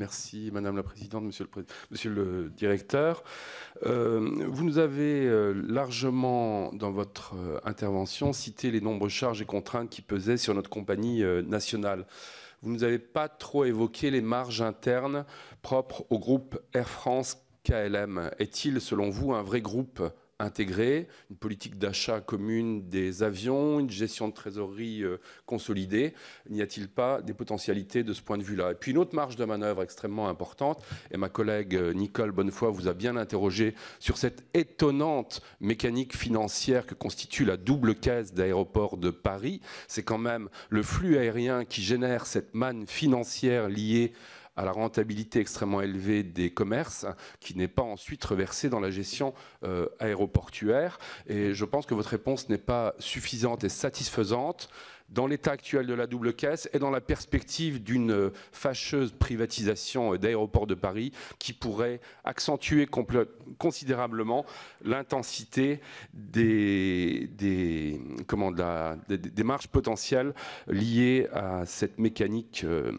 Merci Madame la Présidente, Monsieur le, Monsieur le Directeur. Euh, vous nous avez euh, largement, dans votre euh, intervention, cité les nombreuses charges et contraintes qui pesaient sur notre compagnie nationale. Vous nous avez pas trop évoqué les marges internes propres au groupe Air France KLM. Est-il, selon vous, un vrai groupe intégrée, une politique d'achat commune des avions, une gestion de trésorerie euh, consolidée. N'y a-t-il pas des potentialités de ce point de vue-là Et puis une autre marge de manœuvre extrêmement importante, et ma collègue euh, Nicole Bonnefoy vous a bien interrogé sur cette étonnante mécanique financière que constitue la double caisse d'aéroport de Paris, c'est quand même le flux aérien qui génère cette manne financière liée à la rentabilité extrêmement élevée des commerces, qui n'est pas ensuite reversée dans la gestion euh, aéroportuaire. Et je pense que votre réponse n'est pas suffisante et satisfaisante dans l'état actuel de la double caisse et dans la perspective d'une fâcheuse privatisation d'aéroports de Paris qui pourrait accentuer considérablement l'intensité des, des, potentielles liées à cette mécanique euh,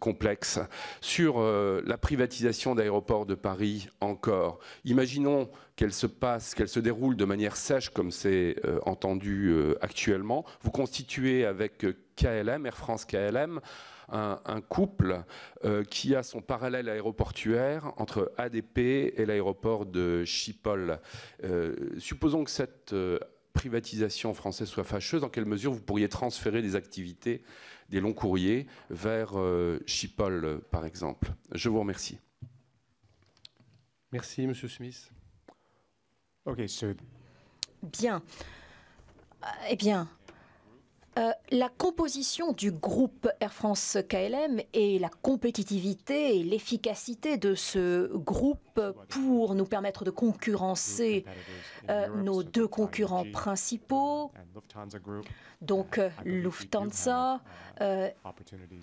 complexe. Sur euh, la privatisation d'aéroports de Paris encore, imaginons qu'elle se passe, qu'elle se déroule de manière sèche comme c'est euh, entendu euh, actuellement. Vous constituez avec euh, KLM, Air France KLM, un, couple qui a son parallèle aéroportuaire entre ADP et l'aéroport de chipol. supposons que cette privatisation française soit fâcheuse, dans quelle mesure vous pourriez transférer des activités des longs courriers vers chipol, par exemple Je vous remercie. Merci, Monsieur Smith. Bien. Euh, eh bien, euh, la composition du groupe Air France KLM et la compétitivité et l'efficacité de ce groupe pour nous permettre de concurrencer euh, nos deux concurrents principaux, donc Lufthansa,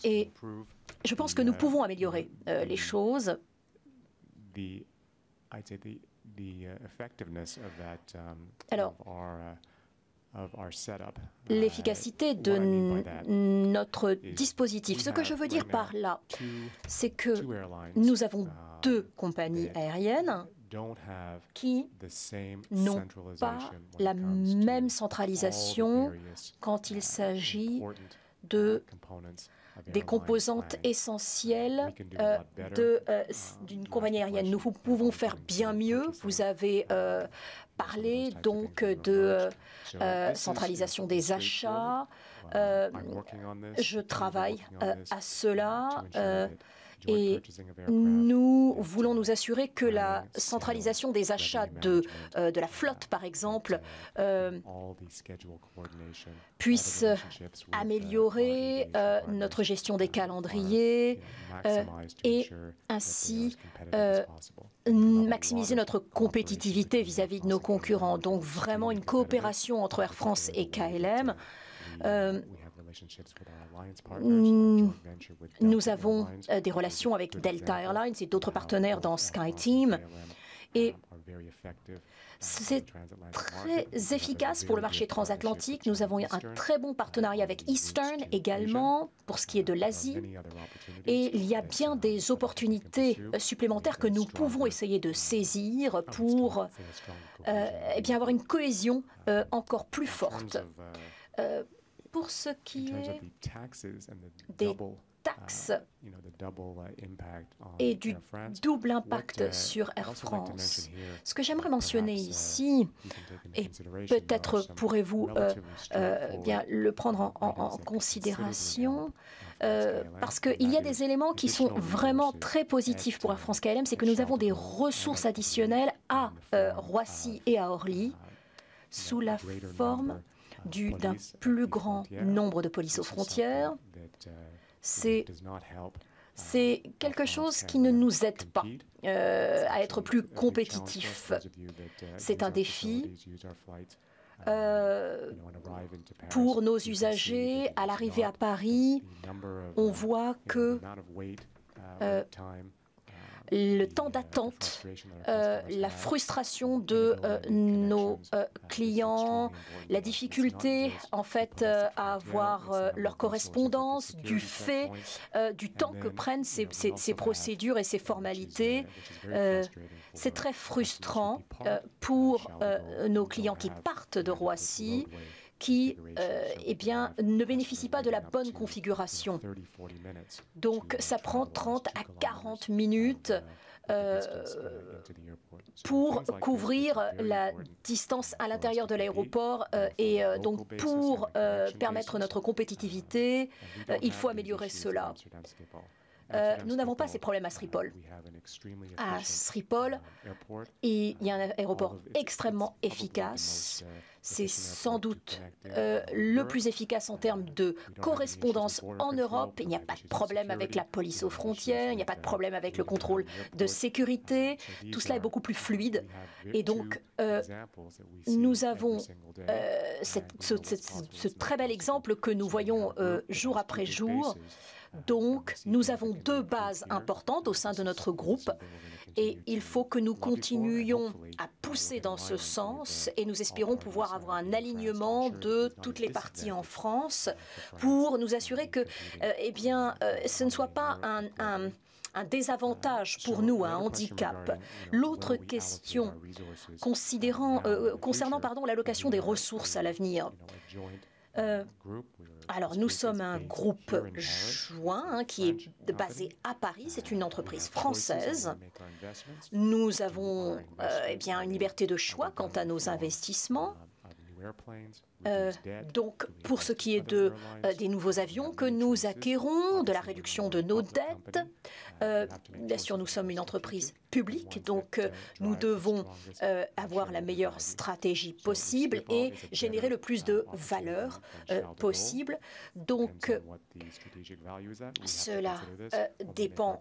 et je pense que nous uh, pouvons améliorer les choses. Alors, l'efficacité de notre dispositif. Ce que je veux dire par là, c'est que nous avons uh, deux compagnies aériennes qui n'ont pas la même centralisation quand il s'agit de uh, des composantes essentielles euh, euh, d'une compagnie aérienne. Nous pouvons faire bien mieux. Vous avez euh, parlé donc de uh, centralisation des achats. je travaille à cela et nous voulons nous assurer que la centralisation des achats de, euh, de la flotte, par exemple, euh, puisse uh, améliorer euh, notre gestion des calendriers et ainsi maximiser notre compétitivité vis à -vis de nos concurrents. Donc vraiment une coopération entre Air France et KLM. Mm. Nous avons euh, des relations avec Delta Airlines et d'autres partenaires dans SkyTeam. Um, et um, c'est très efficace pour le marché transatlantique. Nous avons un très bon partenariat avec um, Eastern également pour ce qui est de l'Asie. Et il y a bien des opportunités euh, supplémentaires que nous pouvons essayer de saisir pour euh, eh bien, avoir une cohésion euh, encore plus forte. Uh, pour ce qui est des taxes et du double impact sur Air France. Uh, ce que j'aimerais mentionner uh, ici, et peut-être pourrez-vous euh, euh, le prendre en, considération, euh, parce qu'il y a des éléments qui sont vraiment très positifs pour Air France uh, KLM, c'est que nous avons des ressources additionnelles à Roissy et à Orly sous la forme d'un plus grand nombre de polices aux frontières, uh, c'est uh, quelque chose qui ne uh, nous aide pas euh, à être plus compétitifs. C'est un défi um, euh, pour nos usagers. À l'arrivée à Paris, on voit que le temps d'attente, euh, la frustration de euh, nos euh, uh, clients, la difficulté en fait à avoir leur correspondance du fait du temps que prennent ces, ces procédures et ces formalités. C'est très frustrant pour nos clients qui partent de Roissy qui euh, euh, eh bien, ne bénéficient pas de la bonne configuration. Donc ça prend 30 à 40 minutes euh, pour couvrir la distance à l'intérieur de l'aéroport et donc pour permettre notre compétitivité, il faut améliorer cela. Euh, nous n'avons pas ces problèmes à Sripol. À Sripol, il y a un aéroport extrêmement efficace. Uh, C'est sans doute euh, le plus efficace en termes de correspondance en Europe. Il n'y a pas de problème avec la police aux frontières, il n'y a pas de problème avec le contrôle de sécurité. Tout cela est beaucoup plus fluide. Et donc, euh, nous avons ce, ce, très bel exemple que nous voyons jour après jour. Donc, nous avons deux bases importantes au sein de notre groupe et il faut que nous continuions à pousser dans ce sens et nous espérons pouvoir avoir un alignement de toutes les parties en France pour nous assurer que euh, eh bien, euh, ce ne soit pas un, désavantage pour nous, un handicap. L'autre question, euh, concernant l'allocation des ressources à l'avenir, euh, alors nous sommes un groupe joint qui est basé à Paris, c'est une entreprise française. Nous avons euh, eh bien, une liberté de choix quant à nos investissements. Uh, euh, donc pour ce qui est euh, des nouveaux avions que nous acquérons, de la réduction de nos dettes. Euh, bien sûr, nous sommes une entreprise publique, donc nous devons avoir la meilleure stratégie possible et générer le plus de valeur possible. Donc cela dépend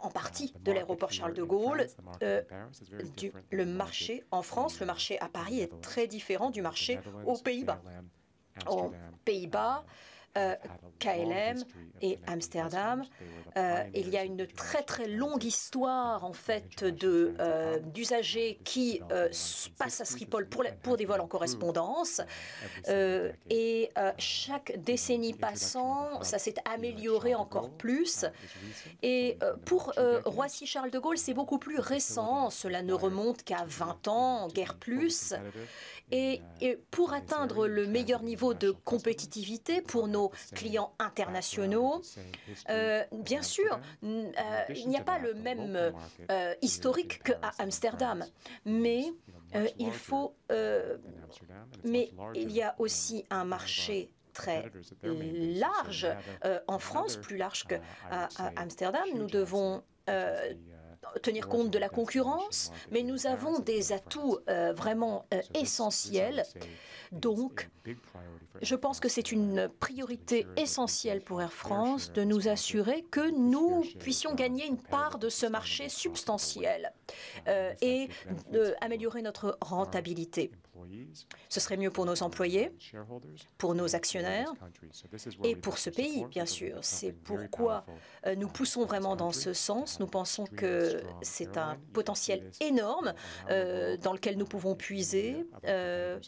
en partie de l'aéroport Charles de Gaulle, du, le marché en France. Le marché à Paris est très différent du marché au pays Pays-Bas. Pays-Bas, KLM et Amsterdam. il y a une très très longue histoire en fait de d'usagers qui passent à Schiphol pour, pour des vols en correspondance et chaque décennie passant, ça s'est amélioré encore plus. Et pour Roissy Charles de Gaulle, c'est beaucoup plus récent. Cela ne remonte qu'à 20 ans, guerre plus. Et, pour atteindre le meilleur niveau de compétitivité pour nos clients internationaux, euh, bien sûr, euh, il n'y a pas le même euh, historique qu'à Amsterdam, mais il faut, mais il y a aussi un marché très large en France, plus large qu'à Amsterdam. Nous devons tenir compte de la concurrence, mais euh, euh, nous avons des atouts vraiment essentiels. Donc, je pense que c'est une priorité essentielle pour Air France de nous assurer que nous puissions gagner une part de ce marché substantiel euh, et améliorer notre rentabilité. Ce serait mieux pour nos employés, pour nos actionnaires et pour ce pays, bien sûr. C'est pourquoi euh, nous poussons vraiment dans ce sens. Nous pensons que c'est un potentiel énorme euh, dans lequel nous pouvons puiser. Euh,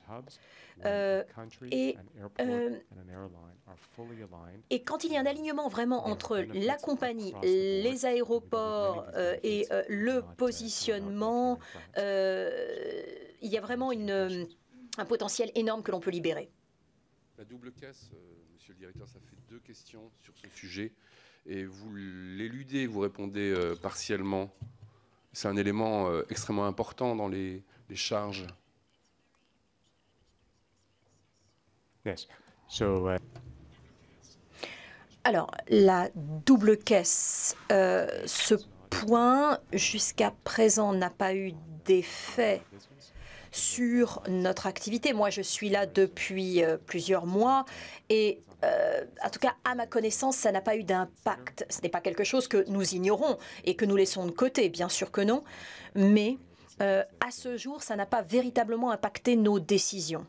et, et quand il y a un alignement vraiment entre la compagnie, les aéroports et le uh, positionnement, il y a vraiment euh, un potentiel énorme que l'on peut libérer. La double caisse, euh, monsieur le directeur, ça fait deux questions sur ce sujet. Et vous l'éludez, vous répondez euh, partiellement. C'est un élément extrêmement important dans les, charges. Uh, Alors, la double caisse, ce point jusqu'à présent n'a pas eu d'effet sur notre activité. Moi, je suis là depuis euh, plusieurs mois et euh, en tout cas, à ma connaissance, ça n'a pas eu d'impact. Ce n'est pas quelque chose que nous ignorons et que nous laissons de côté, bien sûr que non. Mais euh, à ce jour, ça n'a pas véritablement impacté nos décisions.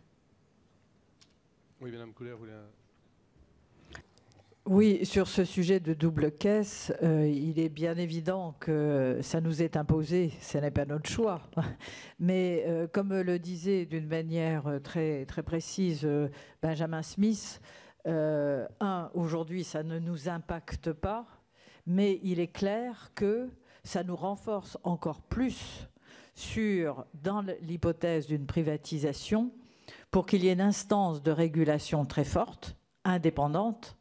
Oui, Madame oui, sur ce sujet de double caisse, euh, il est bien évident que ça nous est imposé, ce n'est pas notre choix. Mais euh, comme le disait d'une manière très, très précise euh, Benjamin Smith, un, aujourd'hui, ça ne nous impacte pas, mais il est clair que ça nous renforce encore plus sur, dans l'hypothèse d'une privatisation, pour qu'il y ait une instance de régulation très forte, indépendante,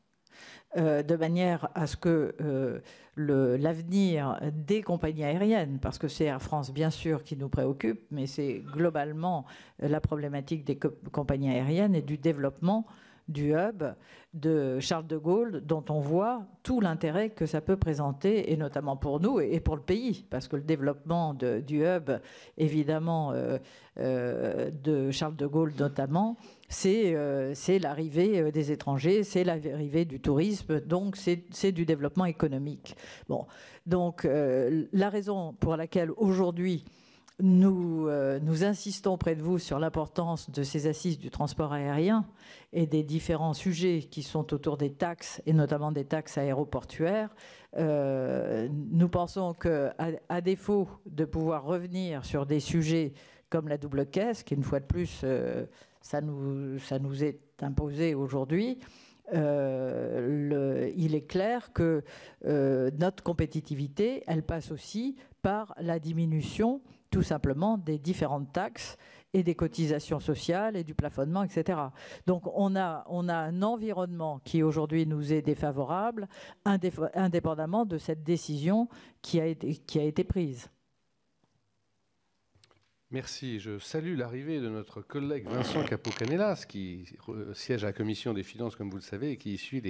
euh, de manière à ce que euh, l'avenir des compagnies aériennes, parce que c'est Air France bien sûr qui nous préoccupe, mais c'est globalement la problématique des compagnies aériennes et du développement du hub de Charles de Gaulle, dont on voit tout l'intérêt que ça peut présenter, et notamment pour nous et pour le pays, parce que le développement du hub, évidemment, euh, de Charles de Gaulle notamment, euh, c'est l'arrivée euh, des étrangers, c'est l'arrivée du tourisme, donc c'est du développement économique. Bon, donc euh, la raison pour laquelle aujourd'hui nous, nous, insistons près de vous sur l'importance de ces assises du transport aérien et des différents sujets qui sont autour des taxes, et notamment des taxes aéroportuaires. nous pensons qu'à à défaut de pouvoir revenir sur des sujets comme la double caisse, qui une fois de plus ça nous, est imposé aujourd'hui. Euh, il est clair que euh, notre compétitivité, elle passe aussi par la diminution tout simplement des différentes taxes et des cotisations sociales et du plafonnement, etc. Donc on a, un environnement qui aujourd'hui nous est défavorable, indépendamment de cette décision qui a été prise. Merci. Je salue l'arrivée de notre collègue Vincent Capocanelas, qui siège à la Commission des finances, comme vous le savez, et qui suit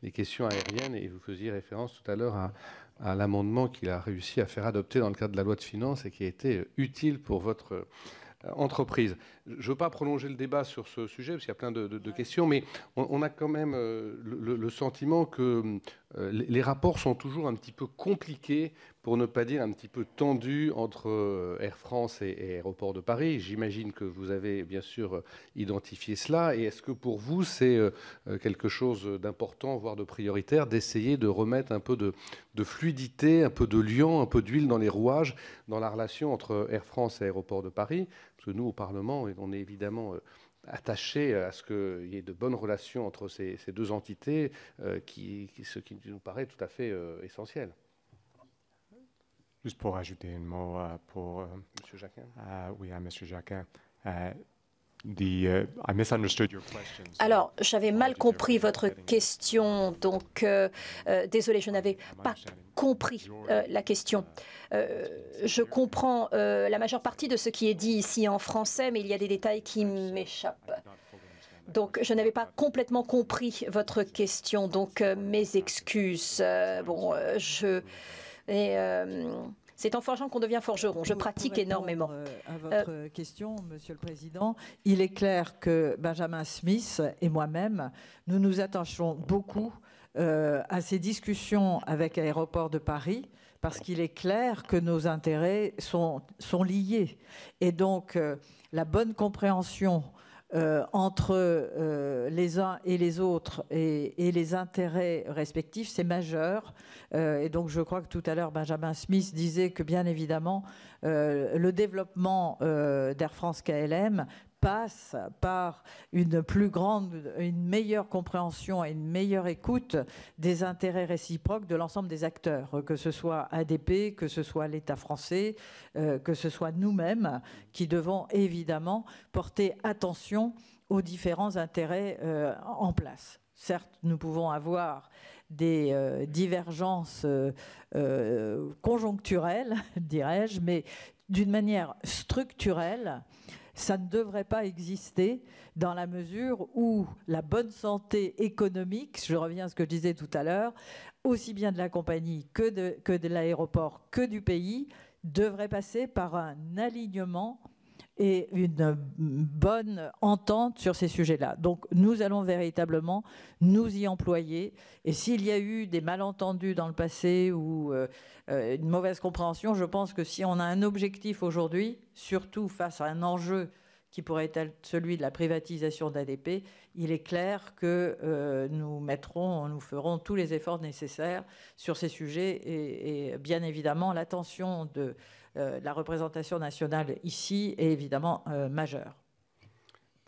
les, questions aériennes. Et vous faisiez référence tout à l'heure à, l'amendement qu'il a réussi à faire adopter dans le cadre de la loi de finances et qui a été euh, utile pour votre euh, entreprise. Je ne veux pas prolonger le débat sur ce sujet, parce qu'il y a plein de, questions, mais on, a quand même euh, le sentiment que les rapports sont toujours un petit peu compliqués pour ne pas dire un petit peu tendu entre euh, Air France et Aéroport de Paris. J'imagine que vous avez bien sûr euh, identifié cela. Et est-ce que pour vous, c'est euh, quelque chose d'important, voire de prioritaire, d'essayer de remettre un peu de, fluidité, un peu de liant, un peu d'huile dans les rouages, dans la relation entre Air France et Aéroport de Paris Parce que nous, au Parlement, on est évidemment attaché à ce qu'il y ait de bonnes relations entre ces, deux entités, ce qui nous paraît tout à fait essentiel. Juste pour ajouter un mot euh, pour. Euh, M. Jacquin. Euh, oui, à Monsieur Jacquin. Alors, j'avais mal compris votre question, donc désolé, je n'avais pas compris la question. Uh, je comprends la majeure partie de ce qui est dit ici en français, mais il y a des détails qui m'échappent. Donc, je n'avais pas complètement compris votre question, donc mes excuses. bon, je et euh, c'est en forgeant qu'on devient forgeron. Je pratique énormément. Euh, à euh, votre question, Monsieur le Président, il est clair que Benjamin Smith et moi-même, nous nous attachons beaucoup à ces discussions avec l'aéroport de Paris parce qu'il est clair que nos intérêts sont, liés. Et donc, la bonne compréhension euh, entre euh, les uns et les autres et, les intérêts respectifs, c'est majeur. Euh, et donc je crois que tout à l'heure, Benjamin Smith disait que bien évidemment, le développement d'Air France KLM passe par une plus grande, une meilleure compréhension et une meilleure écoute des intérêts réciproques de l'ensemble des acteurs, que ce soit ADP, que ce soit l'État français, euh, que ce soit nous-mêmes, qui devons évidemment porter attention aux différents intérêts euh, en place. Certes, nous pouvons avoir des euh, divergences conjoncturelles, dirais-je, mais d'une manière structurelle, ça ne devrait pas exister dans la mesure où la bonne santé économique, je reviens à ce que je disais tout à l'heure, aussi bien de la compagnie que de, que de l'aéroport, que du pays, devrait passer par un alignement et une bonne entente sur ces sujets-là. Donc nous allons véritablement nous y employer. Et s'il y a eu des malentendus dans le passé ou euh, euh, une mauvaise compréhension, je pense que si on a un objectif aujourd'hui, surtout face à un enjeu qui pourrait être celui de la privatisation d'ADP, il est clair que euh, nous mettrons, nous ferons tous les efforts nécessaires sur ces sujets et bien évidemment l'attention de euh, la représentation nationale ici est évidemment euh, majeure.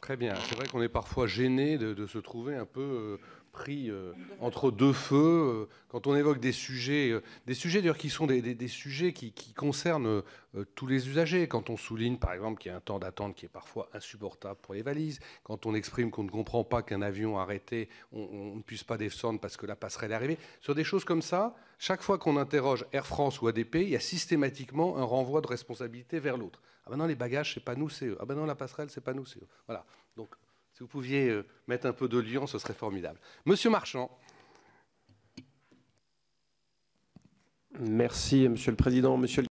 Très bien. C'est vrai qu'on est parfois gêné de, se trouver un peu euh, pris euh, entre deux feux. Euh, quand on évoque des sujets, euh, des sujets d'ailleurs qui sont des, sujets qui, concernent tous les usagers, quand on souligne par exemple qu'il y a un temps d'attente qui est parfois insupportable pour les valises, quand on exprime qu'on ne comprend pas qu'un avion arrêté, on, on ne puisse pas descendre parce que la passerelle est arrivée, sur des choses comme ça, chaque fois qu'on interroge Air France ou ADP, il y a systématiquement un renvoi de responsabilité vers l'autre. Ah ben non, les bagages, c'est pas nous, c'est eux. Ah ben non, la passerelle, c'est pas nous, c'est eux. Voilà. Donc si vous pouviez euh, mettre un peu de lion, ce serait formidable. Monsieur Marchand. Merci, Monsieur le Président. Monsieur